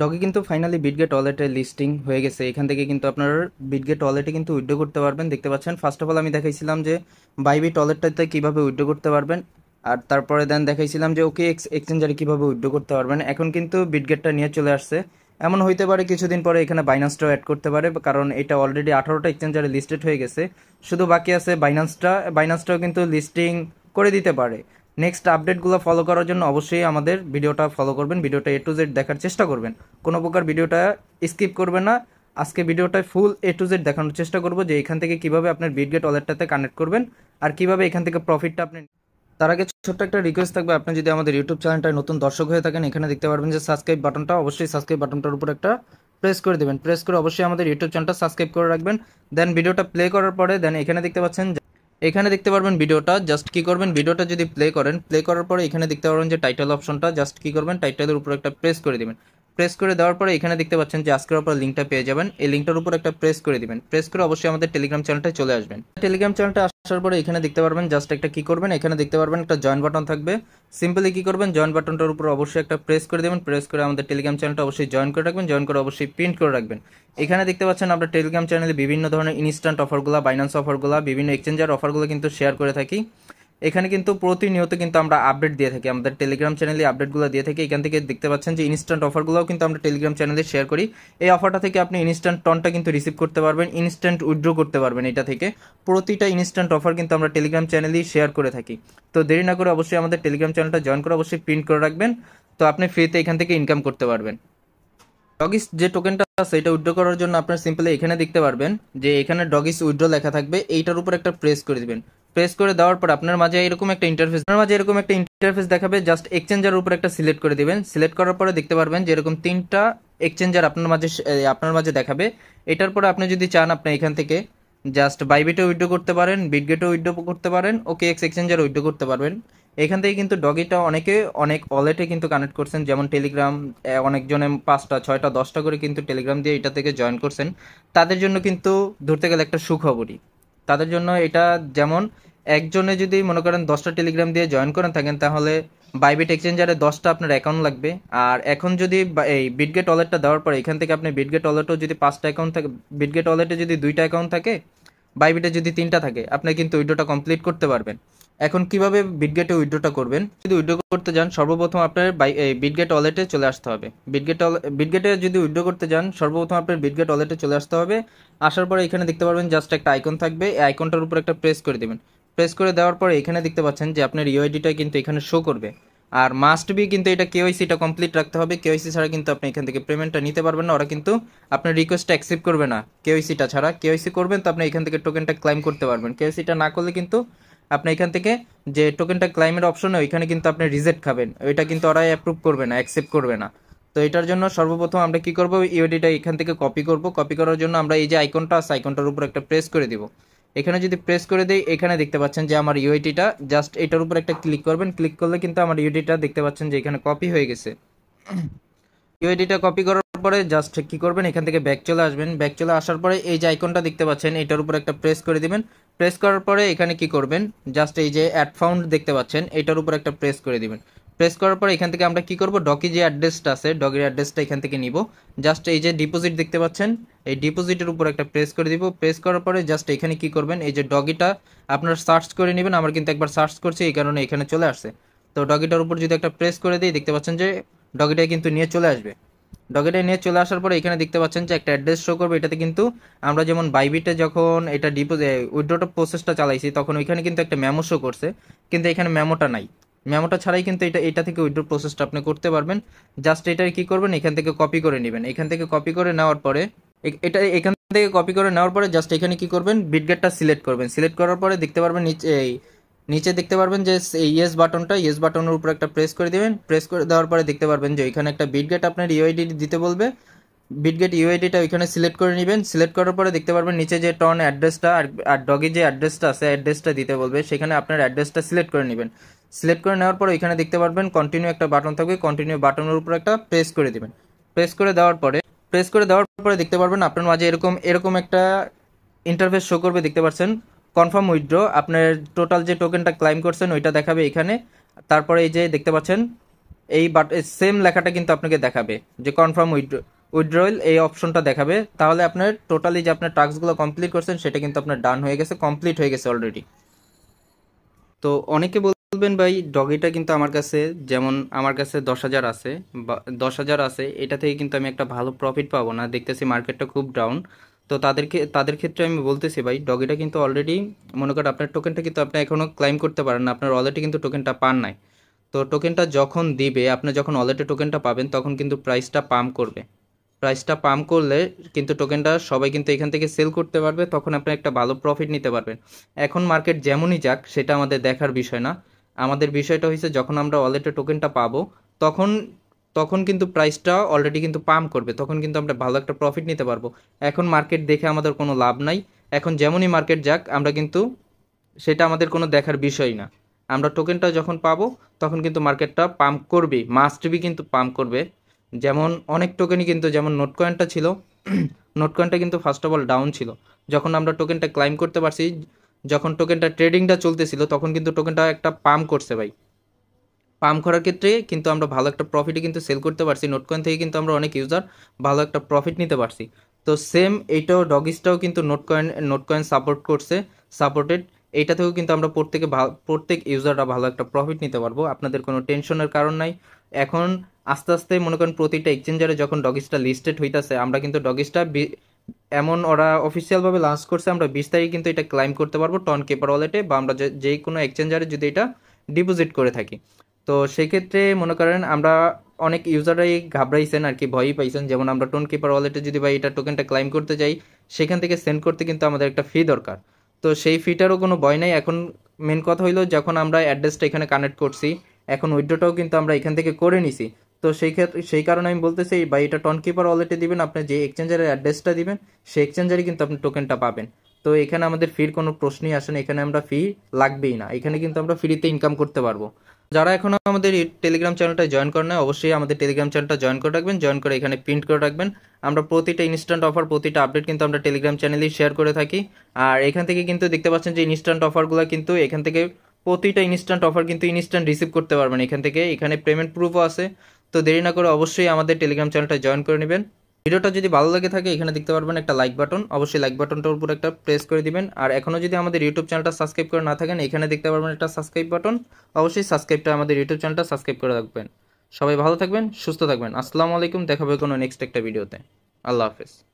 ডগে কিন্তু finally Bitget ওয়ালেটের listing হয়ে গেছে এখান থেকে কিন্তু আপনার বিটগেট ওয়ালেটে কিন্তু উইড্রো করতে পারবেন দেখতে পাচ্ছেন ফার্স্ট অফ অল আমি দেখাইছিলাম যে বাইবি টয়লেটটাতে কীভাবে উইড্রো করতে পারবেন আর তারপরে দেন দেখাইছিলাম যে ওকে এক্স এক্সচেঞ্জারে কীভাবে উইড্রো করতে পারবেন এখন কিন্তু বিটগেটটা নিয়ে চলে আসছে এমন হইতে পারে কিছুদিন পরে এখানে বাইনান্সটাও অ্যাড করতে পারে কারণ এটা অলরেডি আঠারোটা এক্সচেঞ্জারে লিস্টেড হয়ে গেছে শুধু বাকি আছে বাইনান্সটা বাইনান্সটাও কিন্তু লিস্টিং করে দিতে পারে নেক্সট আপডেটগুলো ফলো করার জন্য অবশ্যই আমাদের ভিডিওটা ফলো করবেন ভিডিওটা এ টু জেড দেখার চেষ্টা করবেন কোনো প্রকার ভিডিওটা স্কিপ করবেন না আজকে ভিডিওটা ফুল এ টু জেড দেখানোর চেষ্টা করব যে এখান থেকে কিভাবে আপনার বিটগেট ওয়ালেটটাতে কানেক্ট করবেন আর কিভাবে এখান থেকে প্রফিটটা আপনি তার আগে ছোট্ট একটা রিকোয়েস্ট থাকবে আপনি যদি আমাদের ইউটিউব চ্যানেলটা নতুন দর্শক হয়ে থাকেন এখানে দেখতে পারবেন যে সাবস্ক্রাইব বাটনটা অবশ্যই সাবস্ক্রাইব বাটনটার উপর একটা প্রেস করে দেবেন প্রেস করে অবশ্যই আমাদের ইউটিউব চ্যানেলটা সাবস্ক্রাইব করে রাখবেন দেন ভিডিওটা প্লে করার পরে দেন এখানে দেখতে পাচ্ছেন এখানে দেখতে পারবেন ভিডিওটা জাস্ট কি করবেন ভিডিওটা যদি প্লে করেন প্লে করার পরে এখানে দেখতে পারবেন যে টাইটেল অপশনটা জাস্ট কি করবেন টাইটেলের উপর একটা প্রেস করে দেবেন প্রেস করে দেওয়ার পরে এখানে দেখতে পাচ্ছেন যে আজকের উপর লিঙ্কটা পেয়ে যাবেন এই লিঙ্কটার উপর একটা প্রেস করে দিবেন প্রেস করে অবশ্যই আমাদের টেলিগ্রাম চ্যানেলটা চলে আসবেন টেলিগ্রাম চ্যানেলটা আসার পরে এখানে দেখতে পারবেন জাস্ট একটা কি করবেন এখানে দেখতে পারবেন একটা জয়েন বাটন থাকবে সিম্পলি কি করবেন জয়েন বাটনটার উপর অবশ্যই একটা প্রেস করে দেবেন প্রেস করে আমাদের টেলিগ্রাম চ্যানেলটা অবশ্যই জয়েন করে রাখবেন জয়েন করে অবশ্যই প্রিন্ট করে রাখবেন এখানে দেখতে পাচ্ছেন আমরা টেলিগ্রাম চ্যানেলে বিভিন্ন ধরনের ইনস্ট্যান্ট অফারগুলো বাইন্যান্স অফারগুলো বিভিন্ন এক্সচেঞ্জার অফারগুলো কিন্তু শেয়ার করে থাকি এখানে কিন্তু প্রতিনিয়ত কিন্তু আমরা আপডেট দিয়ে থাকি আমাদের টেলিগ্রাম চ্যানেলে আপডেটগুলো দিয়ে থাকি এখান থেকে দেখতে পাচ্ছেন যে ইনস্ট্যান্ট অফারগুলোও কিন্তু আমরা টেলিগ্রাম চ্যানেলে শেয়ার করি এই অফারটা থেকে আপনি ইনস্ট্যান্ট টনটা কিন্তু রিসিভ করতে পারবেন ইনস্ট্যান্ট উইথড্র করতে পারবেন এটা থেকে প্রতিটা ইনস্ট্যান্ট অফার কিন্তু আমরা টেলিগ্রাম চ্যানেলেই শেয়ার করে থাকি তো দেরি না করে অবশ্যই আমাদের টেলিগ্রাম চ্যানেলটা জয়েন করে অবশ্যই প্রিন্ট করে রাখবেন তো আপনি ফ্রিতে এখান থেকে ইনকাম করতে পারবেন ডগিস যে টোকেনটা সেটা এটা উইড্রো করার জন্য আপনার সিম্পলি এখানে দেখতে পারবেন যে এখানে ডগিস উইড্রো লেখা থাকবে এইটার উপর একটা প্রেস করে দিবেন প্রেস করে দেওয়ার পর আপনার মাঝে এরকম একটা ইন্টারফেস আপনার মাঝে এরকম একটা ইন্টারফেস দেখাবে জাস্ট এক্সচেঞ্জার উপর একটা সিলেক্ট করে দেবেন সিলেক্ট করার পরে দেখতে পারবেন যে এরকম তিনটা এক্সচেঞ্জার আপনার মাঝে আপনার মাঝে দেখাবে এটার পরে আপনি যদি চান আপনি এখান থেকে জাস্ট বাইবেটে উইড্রো করতে পারেন বিটগেটও উইড্রো করতে পারেন ওকে এক্স এক্সচেঞ্জার উইড্রো করতে পারবেন এখান থেকে কিন্তু ডগিটা অনেকে অনেক ওয়ালেটে কিন্তু কানেক্ট করছেন যেমন টেলিগ্রাম অনেকজনে পাঁচটা ছয়টা দশটা করে কিন্তু টেলিগ্রাম দিয়ে এটা থেকে জয়েন করছেন তাদের জন্য কিন্তু ধরতে গেলে একটা সুখবরই তাদের জন্য এটা যেমন একজনে যদি মনে করেন দশটা টেলিগ্রাম দিয়ে জয়েন করেন থাকেন তাহলে বাইবিট এক্সচেঞ্জারে দশটা আপনার অ্যাকাউন্ট লাগবে আর এখন যদি এই বিটগেট ওয়ালেটটা দেওয়ার পরে এখান থেকে আপনি বিটগেট ওয়ালেটও যদি পাঁচটা অ্যাকাউন্ট থাকে বিটগেট ওয়ালেটে যদি দুইটা অ্যাকাউন্ট থাকে বাইবিটে যদি তিনটা থাকে আপনি কিন্তু উইডোটা কমপ্লিট করতে পারবেন এখন কিভাবে বিটগেটে উইড্রোটা করবেন যদি উইড্রো করতে যান সর্বপ্রথম আপনার বিটগেট ওয়ালেটে চলে আসতে হবে বিটগেট বিটগেটে যদি উইড্রো করতে যান সর্বপ্রথম আপনার বিটগেট ওয়ালেটে চলে আসতে হবে আসার পরে এখানে দেখতে পারবেন জাস্ট একটা আইকন থাকবে এই আইকনটার উপর একটা প্রেস করে দেবেন প্রেস করে দেওয়ার পরে এখানে দেখতে পাচ্ছেন যে আপনার ইউআইডিটা কিন্তু এখানে শো করবে আর মাস্ট বি কিন্তু এটা কেওয়াইসিটা কমপ্লিট রাখতে হবে কেওয়াইসি ছাড়া কিন্তু আপনি এখান থেকে পেমেন্টটা নিতে পারবেন না ওরা কিন্তু আপনার রিকোয়েস্ট অ্যাকসেপ্ট করবে না কেওয়াইসিটা ছাড়া কেওয়াইসি করবেন তো আপনি এখান থেকে টোকেনটা ক্লাইম করতে পারবেন কেওয়াইসিটা না করলে কিন্তু আপনি এখান থেকে যে টোকেনটা ক্লাইমের অপশন ওইখানে কিন্তু আপনি রিজেক্ট খাবেন ওইটা কিন্তু ওরাই অ্যাপ্রুভ করবে না অ্যাকসেপ্ট করবে না তো এটার জন্য সর্বপ্রথম আমরা কি করব ইউডিটা এখান থেকে কপি করব কপি করার জন্য আমরা এই যে আইকনটা আছে আইকনটার উপর একটা প্রেস করে দিব এখানে যদি প্রেস করে দিই এখানে দেখতে পাচ্ছেন যে আমার ইউআইটিটা জাস্ট এটার উপর একটা ক্লিক করবেন ক্লিক করলে কিন্তু আমার ইউডিটা দেখতে পাচ্ছেন যে এখানে কপি হয়ে গেছে ইউআইডিটা কপি করার তারপরে জাস্ট কি করবেন এখান থেকে ব্যাক চলে আসবেন ব্যাক চলে আসার পরে এই যে আইকনটা দেখতে পাচ্ছেন এটার উপর একটা প্রেস করে দিবেন প্রেস করার পরে এখানে কি করবেন জাস্ট এই যে অ্যাড ফাউন্ড দেখতে পাচ্ছেন এটার উপর একটা প্রেস করে দিবেন প্রেস করার পর এখান থেকে আমরা কি করব ডকি যে অ্যাড্রেসটা আছে ডগির অ্যাড্রেসটা এখান থেকে নিব জাস্ট এই যে ডিপোজিট দেখতে পাচ্ছেন এই ডিপোজিটের উপর একটা প্রেস করে দিব প্রেস করার পরে জাস্ট এখানে কি করবেন এই যে ডগিটা আপনারা সার্চ করে নেবেন আমরা কিন্তু একবার সার্চ করছি এই কারণে এখানে চলে আসছে তো ডগিটার উপর যদি একটা প্রেস করে দিই দেখতে পাচ্ছেন যে ডগিটা কিন্তু নিয়ে চলে আসবে ডকেটে নিয়ে চলে আসার পরে এখানে দেখতে পাচ্ছেন যে একটা অ্যাড্রেস শো করবে এটাতে কিন্তু আমরা যেমন বাইবিটে যখন এটা ডিপোজিট উইড্রোটা প্রসেসটা চালাইছি তখন ওইখানে কিন্তু একটা মেমো শো করছে কিন্তু এখানে মেমোটা নাই মেমোটা ছাড়াই কিন্তু এটা এটা থেকে উইড্রো প্রসেসটা আপনি করতে পারবেন জাস্ট এটার কি করবেন এখান থেকে কপি করে নেবেন এখান থেকে কপি করে নেওয়ার পরে এটা এখান থেকে কপি করে নেওয়ার পরে জাস্ট এখানে কি করবেন বিটগেটটা সিলেক্ট করবেন সিলেক্ট করার পরে দেখতে পারবেন নিচে এই নিচে দেখতে পারবেন যে এই ইয়েস বাটনটা ইয়েস বাটনের উপর একটা প্রেস করে দেবেন প্রেস করে দেওয়ার পরে দেখতে পারবেন যে ওইখানে একটা বিটগেট আপনার ইউআইডি দিতে বলবে বিটগেট ইউআইডিটা ওইখানে সিলেক্ট করে নেবেন সিলেক্ট করার পরে দেখতে পারবেন নিচে যে টন অ্যাড্রেসটা আর ডগি যে অ্যাড্রেসটা আছে অ্যাড্রেসটা দিতে বলবে সেখানে আপনার অ্যাড্রেসটা সিলেক্ট করে নেবেন সিলেক্ট করে নেওয়ার পরে ওইখানে দেখতে পারবেন কন্টিনিউ একটা বাটন থাকবে কন্টিনিউ বাটনের উপর একটা প্রেস করে দেবেন প্রেস করে দেওয়ার পরে প্রেস করে দেওয়ার পরে দেখতে পারবেন আপনার মাঝে এরকম এরকম একটা ইন্টারফেস শো করবে দেখতে পাচ্ছেন কনফার্ম উইথড্র আপনার টোটাল যে টোকেনটা ক্লাইম করছেন ওইটা দেখাবে এখানে তারপরে এই যে দেখতে পাচ্ছেন এই বাট সেম লেখাটা কিন্তু আপনাকে দেখাবে যে কনফার্ম উইথড্র উইথড্রয়েল এই অপশনটা দেখাবে তাহলে আপনার টোটালি যে আপনার টাস্কগুলো কমপ্লিট করছেন সেটা কিন্তু আপনার ডান হয়ে গেছে কমপ্লিট হয়ে গেছে অলরেডি তো অনেকে বলবেন ভাই ডগিটা কিন্তু আমার কাছে যেমন আমার কাছে দশ হাজার আছে বা দশ হাজার আছে এটা থেকে কিন্তু আমি একটা ভালো প্রফিট পাবো না দেখতেছি মার্কেটটা খুব ডাউন তো তাদেরকে তাদের ক্ষেত্রে আমি বলতেছি ভাই ডগিটা কিন্তু অলরেডি মনে করেন আপনার টোকেনটা কিন্তু আপনি এখনও ক্লাইম করতে পারেন না আপনার অলরেডি কিন্তু টোকেনটা পান নাই তো টোকেনটা যখন দিবে আপনি যখন অলরেডি টোকেনটা পাবেন তখন কিন্তু প্রাইসটা পাম্প করবে প্রাইসটা পাম্প করলে কিন্তু টোকেনটা সবাই কিন্তু এখান থেকে সেল করতে পারবে তখন আপনি একটা ভালো প্রফিট নিতে পারবেন এখন মার্কেট যেমনই যাক সেটা আমাদের দেখার বিষয় না আমাদের বিষয়টা হয়েছে যখন আমরা অলরেডি টোকেনটা পাবো তখন তখন কিন্তু প্রাইসটা অলরেডি কিন্তু পাম্প করবে তখন কিন্তু আমরা ভালো একটা প্রফিট নিতে পারবো এখন মার্কেট দেখে আমাদের কোনো লাভ নাই এখন যেমনই মার্কেট যাক আমরা কিন্তু সেটা আমাদের কোনো দেখার বিষয় না আমরা টোকেনটা যখন পাবো তখন কিন্তু মার্কেটটা পাম্প করবে মাস্ট বি কিন্তু পাম্প করবে যেমন অনেক টোকেনই কিন্তু যেমন নোট কয়েনটা ছিল নোট কয়েনটা কিন্তু ফার্স্ট অফ অল ডাউন ছিল যখন আমরা টোকেনটা ক্লাইম করতে পারছি যখন টোকেনটা ট্রেডিংটা চলতেছিল তখন কিন্তু টোকেনটা একটা পাম্প করছে ভাই পাম্প করার ক্ষেত্রে কিন্তু আমরা ভালো একটা প্রফিটে কিন্তু সেল করতে পারছি নোটকয়েন থেকে কিন্তু আমরা অনেক ইউজার ভালো একটা প্রফিট নিতে পারছি তো সেম এইটাও ডগিসটাও কিন্তু নোটকয়েন নোটকয়েন সাপোর্ট করছে সাপোর্টেড এইটা থেকেও কিন্তু আমরা প্রত্যেকে প্রত্যেক ইউজাররা ভালো একটা প্রফিট নিতে পারবো আপনাদের কোনো টেনশনের কারণ নাই এখন আস্তে আস্তে মনে করেন প্রতিটা এক্সচেঞ্জারে যখন ডগিসটা লিস্টেড হইতাছে আমরা কিন্তু ডগিসটা এমন ওরা অফিসিয়ালভাবে লঞ্চ করছে আমরা বিশ তারিখ কিন্তু এটা ক্লাইম করতে পারবো টন কেপার ওয়ালেটে বা আমরা যে কোনো এক্সচেঞ্জারে যদি এটা ডিপোজিট করে থাকি তো সেক্ষেত্রে মনে করেন আমরা অনেক ইউজাররাই ঘাবড়াইছেন আর কি ভয়ই পাইছেন যেমন আমরা টোন কিপার ওয়ালেটে যদি ভাই এটা টোকেনটা ক্লাইম করতে যাই সেখান থেকে সেন্ড করতে কিন্তু আমাদের একটা ফি দরকার তো সেই ফিটারও কোনো ভয় নাই এখন মেন কথা হইলো যখন আমরা অ্যাড্রেসটা এখানে কানেক্ট করছি এখন উইড্রোটাও কিন্তু আমরা এখান থেকে করে নিছি তো সেই ক্ষেত্রে সেই কারণে আমি বলতেছি ভাই এটা টনকিপার ওয়ালেটে দিবেন আপনি যে এক্সচেঞ্জারের অ্যাড্রেসটা দিবেন সেই এক্সচেঞ্জারে কিন্তু আপনি টোকেনটা পাবেন তো এখানে আমাদের ফির কোনো প্রশ্নই আসে না এখানে আমরা ফি লাগবেই না এখানে কিন্তু আমরা ফ্রিতে ইনকাম করতে পারবো যারা এখন আমাদের টেলিগ্রাম চ্যানেলটা জয়েন করে নেয় অবশ্যই আমাদের টেলিগ্রাম চ্যানেলটা জয়েন করে রাখবেন জয়েন করে এখানে প্রিন্ট করে রাখবেন আমরা প্রতিটা ইনস্ট্যান্ট অফার প্রতিটা আপডেট কিন্তু আমরা টেলিগ্রাম চ্যানেলেই শেয়ার করে থাকি আর এখান থেকে কিন্তু দেখতে পাচ্ছেন যে ইনস্ট্যান্ট অফারগুলো কিন্তু এখান থেকে প্রতিটা ইনস্ট্যান্ট অফার কিন্তু ইনস্ট্যান্ট রিসিভ করতে পারবেন এখান থেকে এখানে পেমেন্ট প্রুফও আছে তো দেরি না করে অবশ্যই আমাদের টেলিগ্রাম চ্যানেলটা জয়েন করে নেবেন ভিডিওটা যদি ভালো লাগে থাকে এখানে দেখতে পারবেন একটা লাইক বাটন অবশ্যই লাইক বাটনটার উপর একটা প্রেস করে দিবেন আর এখনও যদি আমাদের ইউটিউব চ্যানেলটা সাবস্ক্রাইব করে না থাকেন এখানে দেখতে পারবেন একটা সাবস্ক্রাইব বাটন অবশ্যই সাবস্ক্রাইবটা আমাদের ইউটিউব চ্যানেলটা সাবস্ক্রাইব করে রাখবেন সবাই ভালো থাকবেন সুস্থ থাকবেন আসসালামু আলাইকুম দেখাবে কোনো নেক্সট একটা ভিডিওতে আল্লাহ হাফেজ